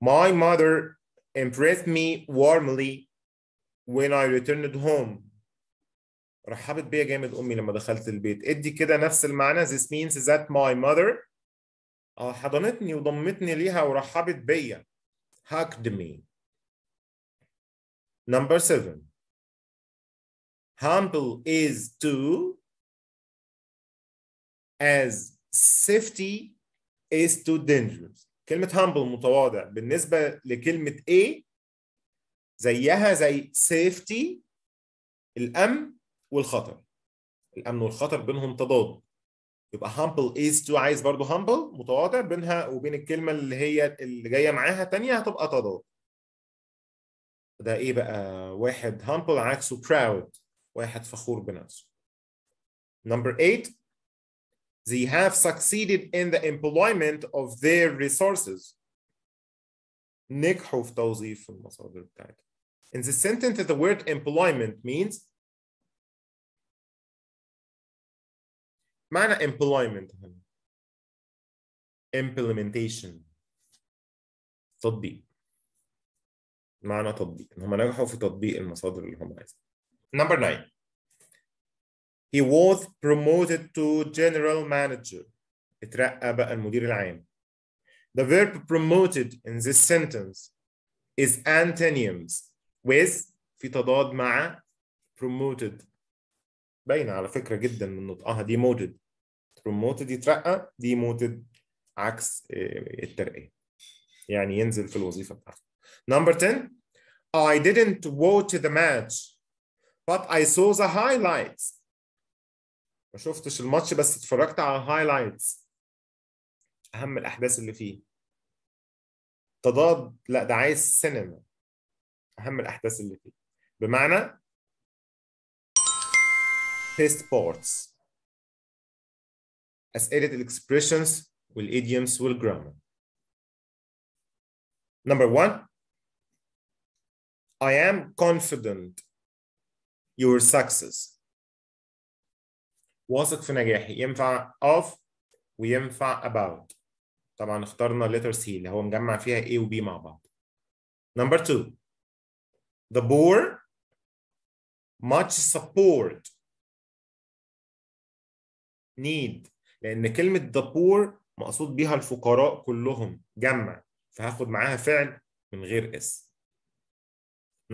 my mother impressed me warmly when I returned home رحبت بيا جامد امي لما دخلت البيت ادي كده نفس المعنى this means that my mother حضنتني وضمتني ليها ورحبت بيا hugged me Number seven. Humble is to as safety is to dangerous. كلمة humble متواضع بالنسبة لكلمة A زيها زي safety الأمن والخطر. الأمن والخطر بينهم تضاد. يبقى humble is to عايز برضه humble متواضع بينها وبين الكلمة اللي هي اللي جاية معاها تانية هتبقى تضاد. ده ايه بقى واحد humble عكسه proud واحد فخور بنفسه number 8 they have succeeded in the employment of their resources نجحوا في توظيف المصادر بتاعتهم in the sentence the word employment means معنى employment implementation تطبيق معنى تطبيق ان هم نجحوا في تطبيق المصادر اللي هم عايزينها number 9 he was promoted to general manager اترقى بقى المدير العام the verb promoted in this sentence is antonyms with في تضاد مع promoted باينة على فكرة جدا من نطقها آه، demoted promoted يترقى demoted عكس آه، الترقية يعني ينزل في الوظيفة بتاعته Number 10, I didn't watch the match, but I saw the highlights. ما شفتش الماتش بس اتفرجت على الهايلايتس. أهم الأحداث اللي فيه. تضاد لا ده عايز سينما. أهم الأحداث اللي فيه. بمعنى test parts. أسئلة الإكسبريشنز والإيديومز والجرامر. Number one, I am confident your success واثق في نجاحي ينفع of وينفع about طبعا اخترنا letter C اللي هو مجمع فيها A و B مع بعض number two the board much support need لان كلمه the poor مقصود بيها الفقراء كلهم جمع فهاخد معاها فعل من غير اسم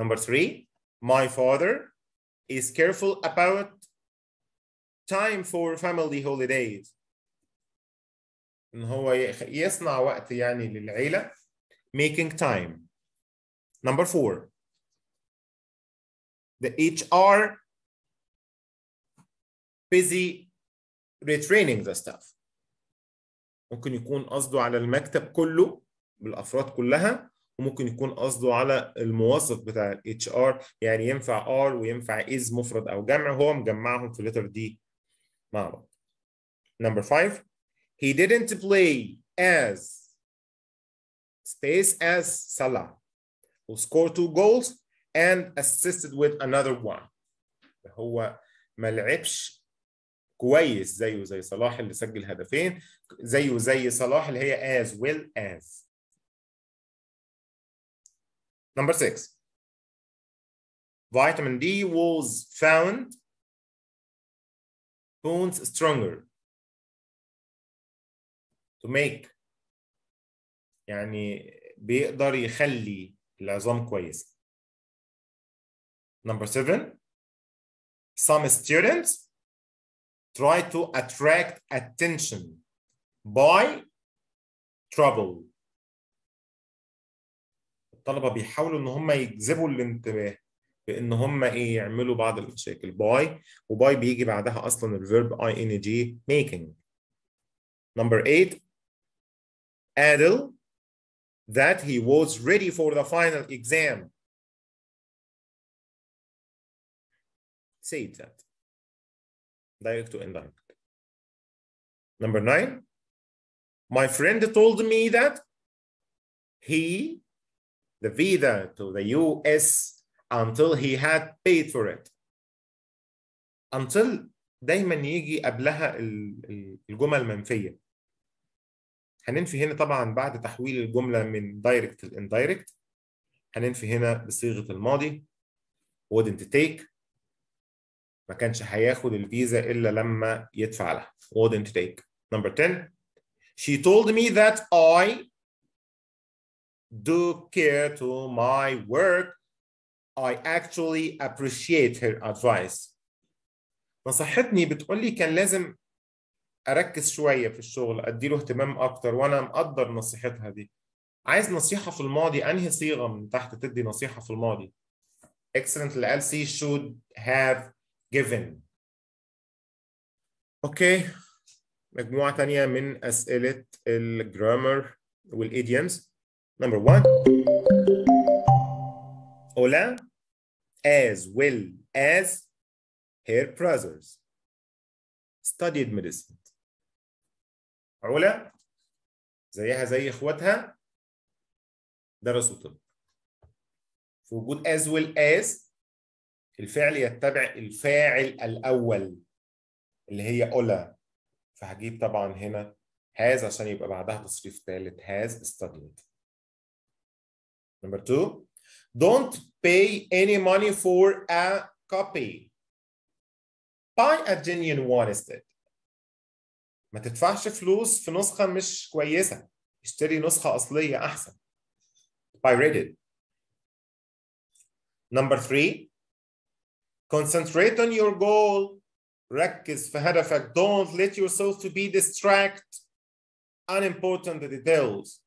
Number three, my father is careful about time for family holidays. ان هو يصنع وقت يعني للعيلة making time. Number four, the HR busy retraining the staff. ممكن يكون قصده على المكتب كله بالافراد كلها وممكن يكون قصده على الموظف بتاع الاتش ار يعني ينفع ار وينفع از مفرد او جمع هو مجمعهم في الليتر دي مع بعض. Number five he didn't play as space as Salah who scored two goals and assisted with another one. هو ما لعبش كويس زيه زي صلاح اللي سجل هدفين زيه زي صلاح اللي هي as well as Number six, vitamin D was found bones stronger to make يعني بيقدر يخلي العظام كويس. Number seven, some students try to attract attention by trouble. الطلبه بيحاولوا ان هم يجذبوا الانتباه بان هم ايه يعملوا بعض المشاكل باي وباي بيجي بعدها اصلا الفيرب اي ان جي ميكينج نمبر 8 ادل that he was ready for the final exam said that direct to indirect number 9 my friend told me that he the visa to the US until he had paid for it. Until دايما يجي قبلها الجمل منفيه. هننفي هنا طبعا بعد تحويل الجمله من direct ل indirect هننفي هنا بصيغه الماضي wouldn't take ما كانش هياخد الفيزا الا لما يدفع لها wouldn't take number 10 she told me that I do care to my work. I actually appreciate her advice. نصحتني بتقول لي كان لازم اركز شويه في الشغل اديله اهتمام اكتر وانا مقدر نصيحتها دي عايز نصيحه في الماضي انهي صيغه من تحت تدي نصيحه في الماضي excellent اللي قال سي should have given اوكي مجموعه تانية من اسئله الجرامر والايديمز Number one. Hola, as well as her brothers, studied medicine. علا زيها زي اخواتها درسوا طب. في وجود as well as الفعل يتبع الفاعل الاول اللي هي أولا فهجيب طبعا هنا هاز عشان يبقى بعدها تصريف ثالث هاز studied Number two, don't pay any money for a copy. Buy a genuine one instead. ما تدفعش فلوس في نسخة مش كويسة. اشتري نسخة أصلية أحسن. Pirated. Number three, concentrate on your goal. ركز في هدفك. Don't let yourself to be distracted. Unimportant details.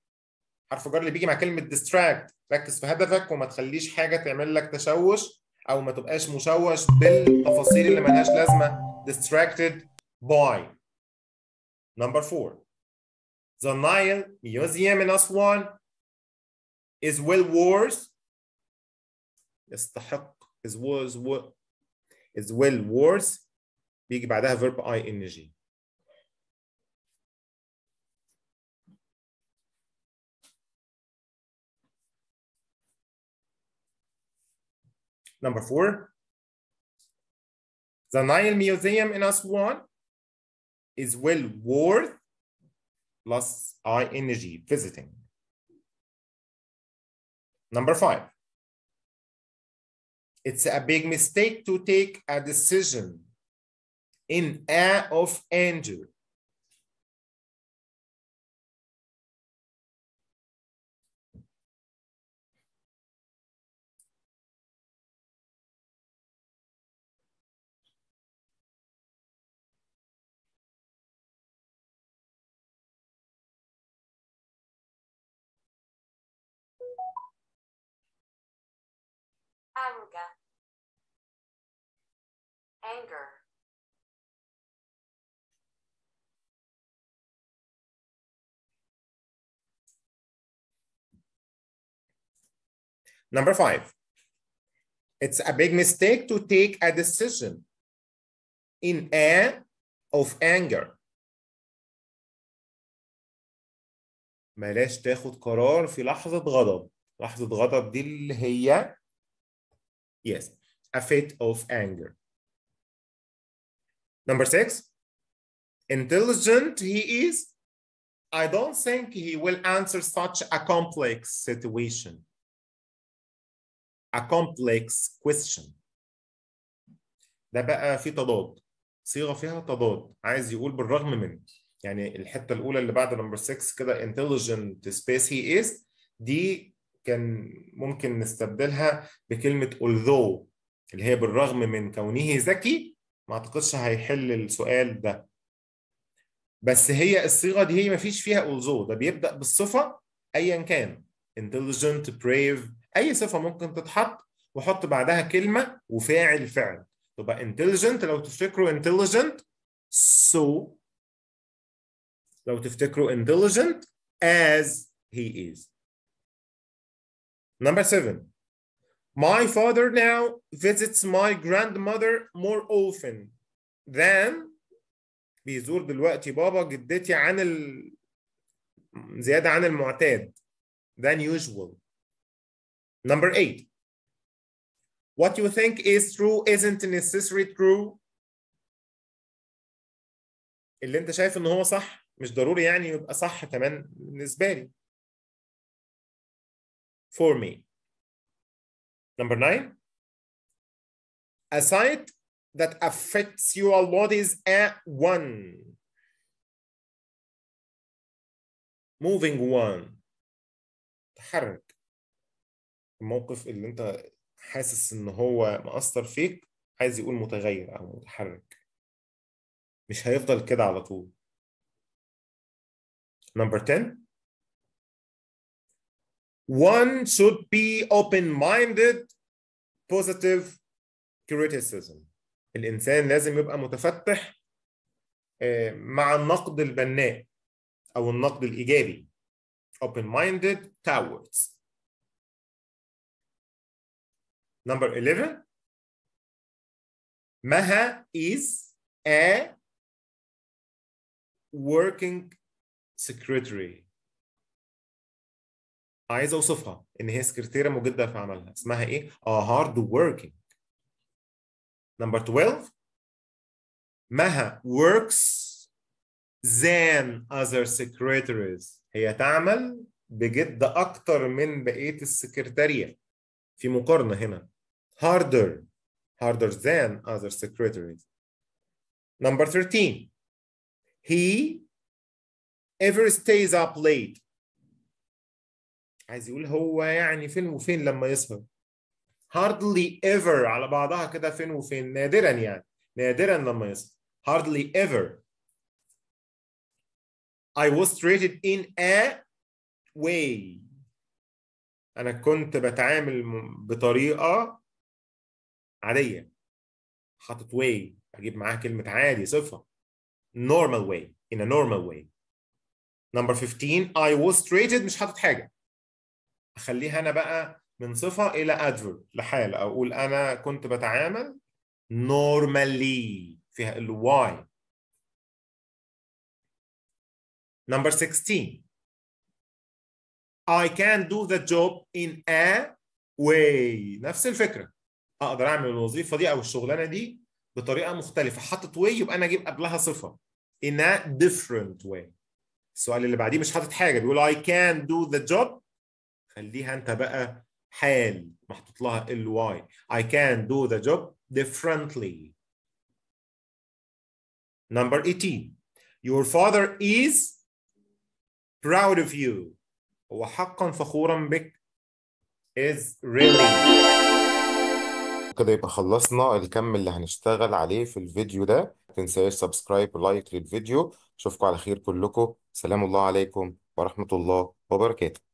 حرف جر اللي بيجي مع كلمة distract ركز في هدفك وما تخليش حاجه تعمل لك تشوش او ما تبقاش مشوش بالتفاصيل اللي ملهاش لازمه distracted by number 4 The Nile Museum in Aswan is well worth يستحق is worth is well worth بيجي بعدها verb ing Number four, the Nile Museum in Aswan is well worth plus energy visiting. Number five, it's a big mistake to take a decision in air of anger anger anger number five, it's a big mistake to take a decision in a of anger بلاش تاخد قرار في لحظة غضب لحظة غضب دي اللي هي Yes, a fit of anger. Number six, intelligent he is. I don't think he will answer such a complex situation, a complex question. ده بقى في تضاد صيغه فيها تضاد عايز يقول بالرغم من يعني الحتة الاولى اللي بعد number 6 كده intelligent space he is دي كان ممكن نستبدلها بكلمه although اللي هي بالرغم من كونه ذكي ما اعتقدش هيحل السؤال ده بس هي الصيغه دي هي ما فيش فيها although ده بيبدا بالصفه ايا كان intelligent brave اي صفه ممكن تتحط وحط بعدها كلمه وفاعل فعل تبقى intelligent لو تفتكروا intelligent so لو تفتكروا intelligent as he is Number seven, my father now visits my grandmother more often than بيزور دلوقتي بابا جدتي عن ال... زيادة عن المعتاد than usual. Number eight, what you think is true isn't necessarily true. اللي انت شايف ان هو صح مش ضروري يعني يبقى صح كمان بالنسبة لي. for me. Number nine, a site that affects you a lot is a one. Moving one. تحرك الموقف اللي انت حاسس ان هو مأثر فيك عايز يقول متغير او متحرك مش هيفضل كده على طول. Number 10 One should be open-minded positive criticism. الإنسان لازم يبقى متفتح مع النقد البناء أو النقد الإيجابي. Open-minded towards. Number 11. Maha is a working secretary. عايز اوصفها ان هي سكرتيره مجدده في عملها اسمها ايه؟ اه هارد working. نمبر 12 مها works زان other secretaries هي تعمل بجد اكتر من بقيه السكرتاريه في مقارنه هنا harder harder than other secretaries نمبر 13 he ever stays up late عايز يقول هو يعني فين وفين لما يسهر hardly ever على بعضها كده فين وفين نادرا يعني نادرا لما يسهر hardly ever I was treated in a way أنا كنت بتعامل بطريقة عادية حاطط way أجيب معاها كلمة عادي صفة normal way in a normal way number 15 I was treated مش حاطط حاجة اخليها انا بقى من صفه الى ادفر لحال اقول انا كنت بتعامل normally فيها الواي نمبر 16 I can do the job in a way نفس الفكره اقدر اعمل الوظيفه دي او الشغلانه دي بطريقه مختلفه حاطط way يبقى انا اجيب قبلها صفه in a different way السؤال اللي بعديه مش حاطط حاجه بيقول I can do the job خليها انت بقى حال محطوط لها ال I can do the job differently number 18 your father is proud of you هو حقا فخورا بك is really كده يبقى خلصنا الكم اللي هنشتغل عليه في الفيديو ده ما تنساش سبسكرايب ولايك للفيديو اشوفكم على خير كلكم سلام الله عليكم ورحمة الله وبركاته